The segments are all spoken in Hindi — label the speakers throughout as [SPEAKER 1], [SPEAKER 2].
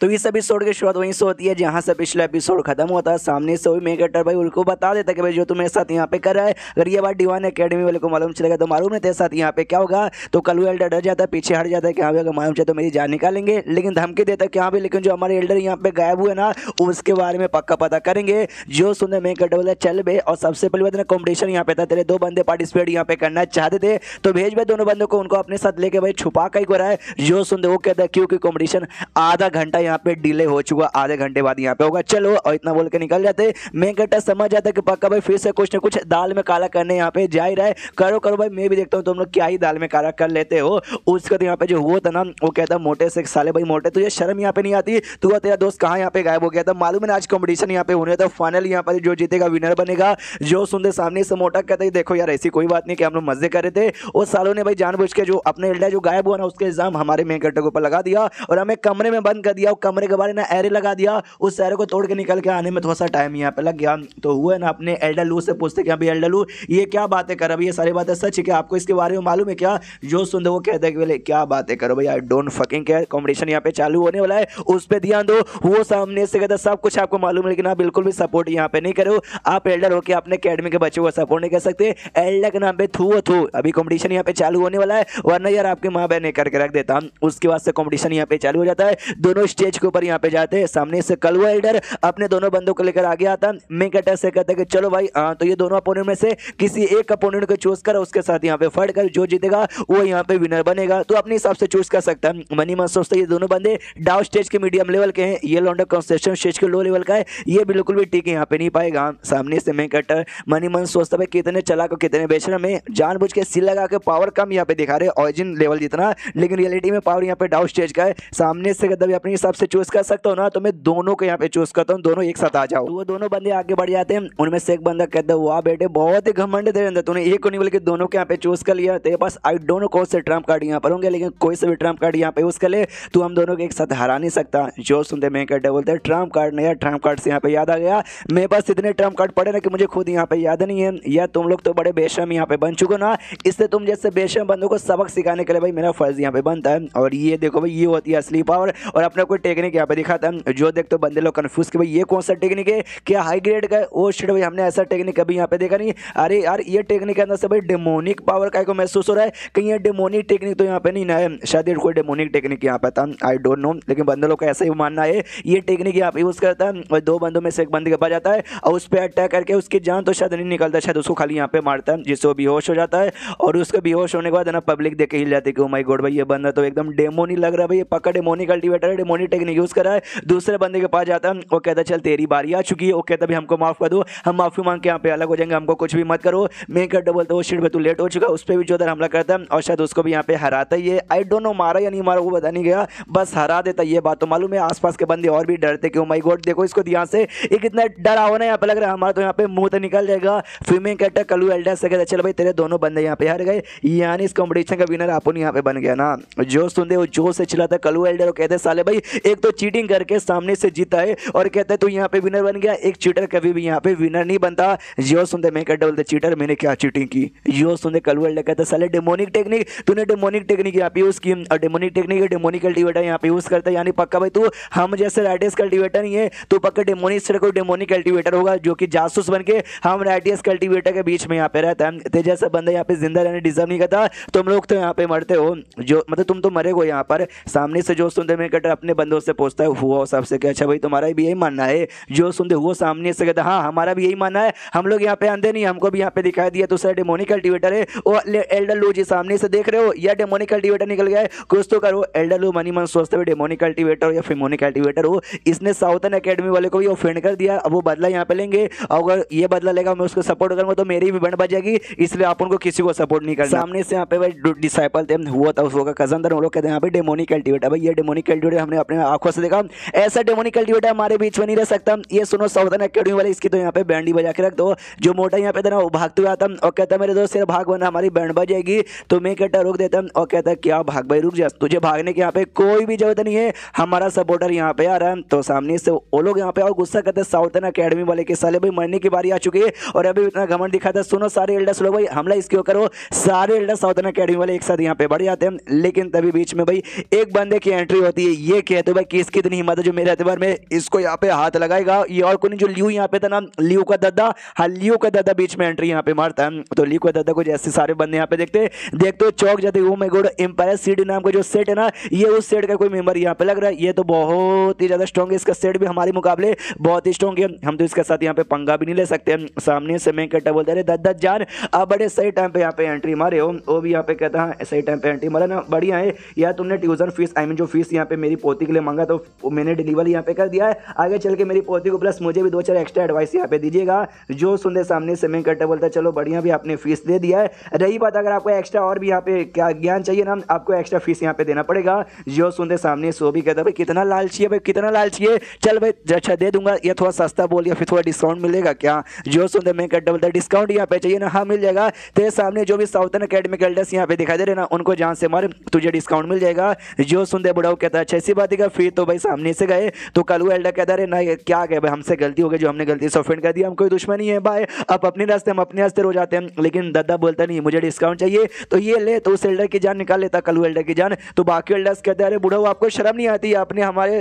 [SPEAKER 1] तो इस एपिसोड की शुरुआत वहीं से होती है जहाँ से पिछला एपिसोड खत्म होता है सामने से हुई मेकेटर भाई उनको बता देता कि भाई जो तुम्हारे साथ यहाँ पे कर रहा है अगर ये बात डिवान अकेडमी वाले को मालूम चलेगा तो मालूम नहीं तेरे साथ यहाँ पे क्या होगा तो कल वो एल्डर डर जाता है पीछे हट जाता है कि हाँ भाई अगर मालूम चाहे तो मेरी जान निकालेंगे लेकिन धमकी देता है कि हाँ भाई लेकिन जो हमारे एल्डर यहाँ पे गायब हुए ना उसके बारे में पक्का पता करेंगे जो सुने मेकेटर वाला चल बे और सबसे पहले बताने कॉम्पिटिशन यहाँ पे था तेरे दो बंदे पार्टिसिपेट यहाँ पे करना चाहते थे तो भेज भाई दोनों बंदों को उनको अपने साथ लेके भाई छुपा कर ही रहा है जो सुन दे वो कहता है क्योंकि कॉम्पिटिशन आधा घंटा यहाँ पे डिले हो चुका आधे घंटे बाद यहाँ पे होगा चलो और इतना बोल के निकल जाते मैं कटा समझ जाता कि पक्का भाई फिर से कुछ ना कुछ दाल में काला करने यहाँ पे जा ही रहा है करो करो भाई मैं भी देखता हूँ तुम लोग क्या ही दाल में काला कर लेते हो उसके बाद यहाँ पे जो हुआ था ना वो कहता मोटे से साले भाई मोटे तुझे शर्म यहाँ पे नहीं आती तू और तेरा दोस्त कहाँ यहाँ पे गायब हो गया था मालूम है आज कॉम्पिटिशन यहाँ पे होने था फाइनल यहाँ पर जो जीतेगा विनर बनेगा जो सुनते सामने से मोटा कहता है देखो यार ऐसी कोई बात नहीं कि हम लोग मजे कर रहे थे और सालों ने भाई जानबूझ के जो अपने जो गायब हुआ ना उसके एग्जाम हमारे मेन कटर के ऊपर लगा दिया और हमें कमरे में बंद कर दिया कमरे के बारे ना एरे लगा दिया उस एरे को तोड़ के निकल के आने में थोड़ा सा टाइम यहाँ पे लग गया तो हुआ ना अपने एल्डलू से पूछते कि अभी हाँ एल्डलू ये क्या बातें कर अभी ये सारी बातें सच है क्या आपको इसके बारे में मालूम है क्या जो सुन दो वो कहते हैं कि बोले क्या बातें करो भाई I don't fucking care competition यहाँ पे चालू होने वाला है उस पर ध्यान दो वो सामने से कहता सब कुछ आपको मालूम है लेकिन आप बिल्कुल भी सपोर्ट यहाँ पे नहीं करो आप एल्डर होकर अपने अकेडमी के बच्चों को सपोर्ट नहीं कर सकते एल्डर के नाम पर थू थू अभी कॉम्पिटिशन यहाँ पे चालू होने वाला है वरना यार आपके माँ बहन करके रख देता उसके बाद से कॉम्पिटिशन यहाँ पे चालू हो जाता है दोनों स्टेज स्टेज के ऊपर यहाँ पे जाते हैं सामने से कलवा एल्डर अपने दोनों बंदों को लेकर आगे आता मेंकटर से कहता है कि चलो भाई हाँ तो ये दोनों अपोनेंट में से किसी एक अपोनेंट को चूज कर उसके साथ यहाँ पे फट कर जो जीतेगा वो यहाँ पे विनर बनेगा तो अपने हिसाब से चूज कर सकता है मनी मन सोचता ये दोनों बंदे डाउ स्टेज के मीडियम लेवल के हैं ये लॉन्डर कंस्ट्रक्शन स्टेज के लो लेवल का है ये बिल्कुल भी ठीक है यहाँ पे नहीं पाएगा सामने से मेंकटर मनी मन सोचता भाई कितने चला को कितने बेच बेचना में जानबूझ के सिल लगा के पावर कम यहाँ पे दिखा रहे ऑरिजिन लेवल जितना लेकिन रियलिटी में पावर यहाँ पे डाउ स्टेज का है सामने से कदम अपने हिसाब से चूज कर सकता हूँ ना तो मैं दोनों को यहाँ पे चूज करता हूँ दोनों एक साथ आ जाओ तो वो दोनों बंदे आगे बढ़ जाते हैं उनमें से एक बंदा कहता है वाह बेटे बहुत ही घमंड तेरे अंदर तूने एक को नहीं बल्कि दोनों को यहाँ पे चूज कर लिया तेरे पास आई डोंट नो कौन से ट्रम्प कार्ड यहाँ पर होंगे लेकिन कोई से भी ट्रम्प कार्ड यहाँ पे यूज कर ले तो हम दोनों को एक साथ हरा नहीं सकता जो सुनते मैं कहते बोलते ट्रम्प कार्ड नया ट्रम्प कार्ड से यहाँ पे याद आ गया मेरे पास इतने ट्रम्प कार्ड पड़े ना कि मुझे खुद यहाँ पे याद नहीं है या तुम लोग तो बड़े बेशम यहाँ पे बन चुके ना इससे तुम जैसे बेशम बंदों को सबक सिखाने के लिए भाई मेरा फर्ज यहाँ पे बनता है और ये देखो भाई ये होती है असली पावर और अपने कोई टेक्निक यहाँ पे दिखा था जो देखते हो बंदे लोग कन्फ्यूज के भाई ये कौन सा टेक्निक है क्या हाई ग्रेड का ओ शिट oh, भाई हमने ऐसा टेक्निक कभी यहाँ पे देखा नहीं अरे यार ये टेक्निक के अंदर से भाई डेमोनिक पावर का महसूस हो रहा है कहीं ये डेमोनिक टेक्निक तो यहाँ पे नहीं ना है शायद कोई डेमोनिक टेक्निक यहाँ पे था आई डोंट नो लेकिन बंदे लोग का ऐसा ही मानना है ये टेक्निक यहाँ पे यूज़ करता है और दो बंदों में से एक बंद के पास जाता है और उस पर अटैक करके उसकी जान तो शायद नहीं निकलता शायद उसको खाली यहाँ पे मारता है जिससे वो बेहोश हो जाता है और उसके बेहोश होने के बाद ना पब्लिक देख के हिल जाती है कि ओ माई गोड भाई ये बंदा तो एकदम डेमोनी लग रहा है भाई ये पक्का डेमोनिक अल्टीवेटर है डेमोनी टेक्निक यूज़ करा है दूसरे बंदे के पास जाता है वो कहता चल तेरी बारी आ चुकी है वो कहता भी हमको माफ़ कर दो हम माफ़ी मांग के यहाँ पे अलग हो जाएंगे हमको कुछ भी मत करो मैं कर डबल तो शीट पर तू लेट हो चुका उस पर भी जो उधर हमला करता है और शायद उसको भी यहाँ पे हराता ही है आई डोंट नो मारा या नहीं मारा वो बता नहीं गया बस हरा देता ये बात तो मालूम है आसपास के बंदे और भी डरते क्यों माई गोड देखो इसको ध्यान से ये कितना डरा ना यहाँ पे लग रहा है हमारा तो यहाँ पे मुंह तो निकल जाएगा फिल्मिंग कैरेक्टर कलू एल्डर से कहता चल भाई तेरे दोनों बंदे यहाँ पे हर गए यानी इस कॉम्पिटिशन का विनर अपन यहाँ पे बन गया ना जो दे वो जोश से चिल्लाता कलू एल्डर कहते साले भाई एक तो चीटिंग करके सामने से जीता है और कहता है तो यहाँ पे विनर बन गया एक चीटर कभी भी यहाँ पे विनर नहीं बनता यो सुनते मैं डबल चीटर मैंने क्या चीटिंग की यो सुनते कलवर लगा था साले डेमोनिक टेक्निक तूने डेमोनिक टेक्निक यहाँ पे यूज़ की और डेमोनिक टेक्निक डेमोनिक कल्टिवेटर यहाँ पे यूज़ करता है यानी पक्का भाई तू हम जैसे राइटियस कल्टिवेटर नहीं है तो पक्का डेमोनिक से कोई डेमोनिक कल्टिवेटर होगा जो कि जासूस बन के हम राइटियस कल्टिवेटर के बीच में यहाँ पे रहता है तो जैसा बंदा यहाँ पे जिंदा रहने डिजर्व नहीं करता तुम लोग तो यहाँ पे मरते हो जो मतलब तुम तो मरे हो यहाँ पर सामने से जो सुनते मैं कटर अपने बंदे दोस्त से पूछता है हुआ साहब से अच्छा भाई तुम्हारा भी यही मानना है जो सुनते हुआ सामने से कहता हाँ हमारा भी यही मानना है हम लोग यहाँ पे अंधे नहीं हमको भी यहाँ पे दिखाई दिया दूसरा डेमोनिक कल्टिवेटर है वो एल्डर लू जी सामने से देख रहे हो या डेमोनिक कल्टिवेटर निकल गया है कुछ तो करो एल्डर लू मनी मन सोचते हुए डेमोनिक कल्टिवेटर या फिमोनिक कल्टिवेटर हो इसने साउथन अकेडमी वाले को भी ऑफेंड कर दिया अब वो बदला यहाँ पे लेंगे अगर ये बदला लेगा मैं उसको सपोर्ट करूँगा तो मेरी भी बन बजेगी इसलिए आप उनको किसी को सपोर्ट नहीं कर सामने से यहाँ पे भाई डिसाइपल थे हुआ था उसका कजन था वो लोग कहते हैं यहाँ पे डेमोनिक कल्टिवेटर भाई ये डेमोनिक कल्टिवेटर हमने अपने आंखों से देखा ऐसा डेमोनिक कल्टीवेटर हमारे बीच में नहीं रह सकता ये सुनो सावधान अकेडमी वाले इसकी तो यहाँ पे बैंडी बजा के रख दो जो मोटा यहाँ पे था ना वो भागते हुए आता और कहता मेरे दोस्त यार भाग बना हमारी बैंड बजेगी तो मैं कहता रुक देता और कहता क्या भाग भाई रुक जा तुझे भागने के यहाँ पे कोई भी जरूरत नहीं है हमारा सपोर्टर यहाँ पे आ रहा है तो सामने से वो लोग यहाँ पे और गुस्सा करते साउथन अकेडमी वाले के साले भाई मरने की बारी आ चुकी है और अभी इतना घमंड दिखाता सुनो सारे एल्डर सुनो भाई हमला इसके ऊपर हो सारे एल्डर साउथन अकेडमी वाले एक साथ यहाँ पे बढ़ जाते हैं लेकिन तभी बीच में भाई एक बंदे की एंट्री होती है ये कहते तो भाई किसकी इतनी हिम्मत है जो मेरे एतबार में इसको यहाँ पे हाथ लगाएगा ये और कोई जो लियो यहाँ पे था ना लियो का दादा हाँ लियो का दादा बीच में एंट्री यहाँ पे मारता है तो लियो का दादा को जैसे सारे बंदे यहाँ पे देखते देखते चौक जाते वो मैं गुड एम्पायर सीट नाम का जो सेट है ना ये उस सेट का कोई मेम्बर यहाँ पे लग रहा है ये तो बहुत ही ज़्यादा स्ट्रॉन्ग है इसका सेट भी हमारे मुकाबले बहुत ही स्ट्रॉन्ग है हम तो इसके साथ यहाँ पे पंगा भी नहीं ले सकते सामने से मैं कहता बोलता अरे दद्दा जान अब बड़े सही टाइम पे यहाँ पे एंट्री मारे हो वो भी यहाँ पे कहता है हाँ, सही टाइम पे एंट्री मारा ना बढ़िया है या तुमने ट्यूशन फीस आई मीन जो फीस यहाँ पे मेरी पोती के लिए मांगा तो मैंने डिलीवर यहाँ पे कर दिया है आगे चल के मेरी पोती को प्लस मुझे भी दो चार एक्स्ट्रा एडवाइस यहाँ पे दीजिएगा जो सुनते सामने से मैं करता बोलता चलो बढ़िया भी आपने फीस दे दिया है रही बात अगर आपको एक्स्ट्रा और भी यहाँ पे क्या ज्ञान चाहिए ना आपको एक्स्ट्रा फीस यहाँ पे देना पड़ेगा जो सुनते सामने सो भी कहता भाई कितना लालची है भाई कितना लालची है चल भाई अच्छा दे दूंगा या थोड़ा सस्ता बोल या फिर थोड़ा डिस्काउंट मिलेगा क्या जो सुनते मैं करता बोलता डिस्काउंट यहाँ पे चाहिए ना हाँ मिल जाएगा तेरे सामने जो भी साउथन अकेडमी एल्डर्स यहाँ पे दिखाई दे रहे ना उनको जहाँ से मार तुझे डिस्काउंट मिल जाएगा जो सुनते बुढ़ाऊ कहता अच्छा ऐसी बात है फिर तो भाई सामने से गए तो कल वो एल्डर कहता अरे ना क्या गए भाई हमसे गलती हो गई जो हमने गलती से ऑफेंड कर दिया हम कोई दुश्मन नहीं है भाई अब अपने रास्ते हम अपने रास्ते रो जाते हैं लेकिन दादा बोलता नहीं मुझे डिस्काउंट चाहिए तो ये ले तो उस एल्डर की जान निकाल लेता कलू एल्डर की जान तो बाकी एल्डर्स कहते अरे बूढ़ा आपको शर्म नहीं आती आपने हमारे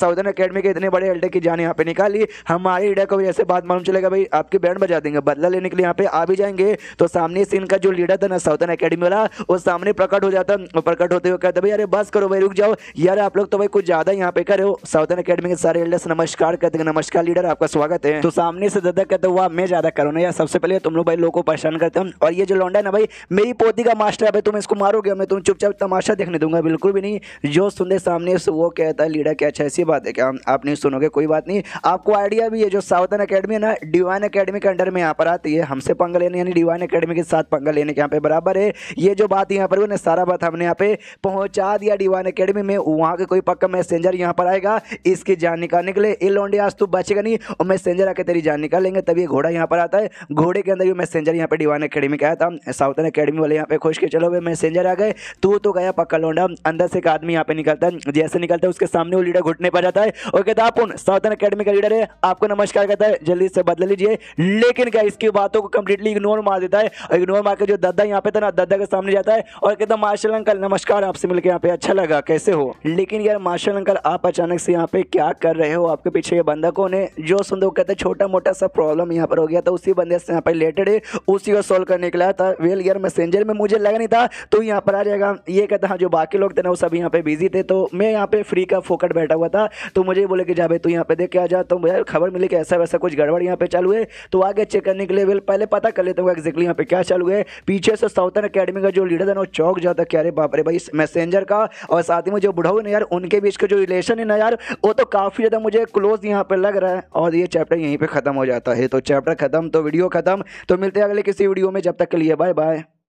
[SPEAKER 1] साउदर्न अकेडमी के इतने बड़े एल्डर की जान यहाँ पे निकाली हमारे लीडर को ऐसे बात मालूम चलेगा भाई आपके बैंड बजा देंगे बदला लेने के लिए यहाँ पे आ भी जाएंगे तो सामने से इनका जो लीडर था ना साउदर्न अकेडमी वाला वो सामने प्रकट हो जाता प्रकट होते हुए कहते भाई अरे बस करो भाई रुक जाओ यार आप लोग तो भाई कुछ ज्यादा यहाँ पे करे हो साउथन अकेडमी के सारे एल्डर्स नमस्कार करते हैं नमस्कार लीडर आपका स्वागत है तो सामने से ज्यादा कहते हुआ मैं ज्यादा करो ना यार सबसे पहले तुम लोग भाई लोगों को परेशान करते हो और ये जो लौंडा है ना भाई मेरी पोती का मास्टर है तुम इसको मारोगे मैं तुम चुपचाप तमाशा देखने दूंगा बिल्कुल भी नहीं जो सुनते सामने से वो कहता है लीडर क्या अच्छा ऐसी बात है क्या आप नहीं सुनोगे कोई बात नहीं आपको आइडिया भी है जो साउथन अकेडमी है ना डिवाइन अकेडमी के अंडर में यहाँ पर आती है हमसे पंगा लेने यानी डिवाइन अकेडमी के साथ पंगा लेने के यहाँ पे बराबर है ये जो बात यहाँ पर सारा बात हमने यहाँ पे पहुंचा दिया डिवाइन अकेडमी में वहाँ के कोई पक्का मैसेंजर यहाँ पर आएगा इसकी जान निकालने के लिए ये लौंडे आज तू बचेगा नहीं और मैसेंजर आके तेरी जान निकाल लेंगे तभी घोड़ा यहाँ पर आता है घोड़े के अंदर भी मैसेंजर यहाँ पर डिवान अकेडमी का था साउथन अकेडमी वाले यहाँ पे खुश के चलो भाई मैसेंजर आ गए तू तो गया पक्का लौंडा अंदर से एक आदमी यहाँ पे निकलता है जैसे निकलता है उसके सामने वो लीडर घुटने पर जाता है और कहता तो आप साउथन अकेडमी का लीडर है आपको नमस्कार कहता है जल्दी से बदल लीजिए लेकिन क्या इसकी बातों को कंप्लीटली इग्नोर मार देता है और इग्नोर मार के जो दादा यहाँ पे था ना दादा के सामने जाता है और कहता मार्शल अंकल नमस्कार आपसे मिलकर यहाँ पे अच्छा लगा कैसे हो लेकिन यार मार्शल मार्शल अंकल आप अचानक से यहाँ पे क्या कर रहे हो आपके पीछे ये बंदा कौन है जो संदूक कहता है छोटा मोटा सा प्रॉब्लम यहाँ पर हो गया था उसी बंदे से यहाँ पर रिलेटेड है उसी को सोल्व करने के लिए था वेल यार मैसेंजर में मुझे लगा नहीं था तो यहाँ पर आ जाएगा ये कहता हाँ जो बाकी लोग थे ना वो सब यहाँ पे बिजी थे तो मैं यहाँ पे फ्री का फोकट बैठा हुआ था तो मुझे बोले कि जा तू यहाँ पे देख के आ जा तो मुझे खबर मिली कि ऐसा वैसा कुछ गड़बड़ यहाँ पे चालू है तो आगे चेक करने के लिए वेल पहले पता कर लेते हूँ एक्जैक्टली यहाँ पे क्या चालू है पीछे से साउथन अकेडमी का जो लीडर था ना वो चौक जाता क्या अरे बाप भाई मैसेंजर का और साथ ही में जो बुढ़ाऊ ना यार उनके बीच का जो रिलेशन है ना यार वो तो काफ़ी ज़्यादा मुझे क्लोज यहाँ पर लग रहा है और ये चैप्टर यहीं पर ख़त्म हो जाता है तो चैप्टर ख़त्म तो वीडियो ख़त्म तो मिलते हैं अगले किसी वीडियो में जब तक के लिए बाय बाय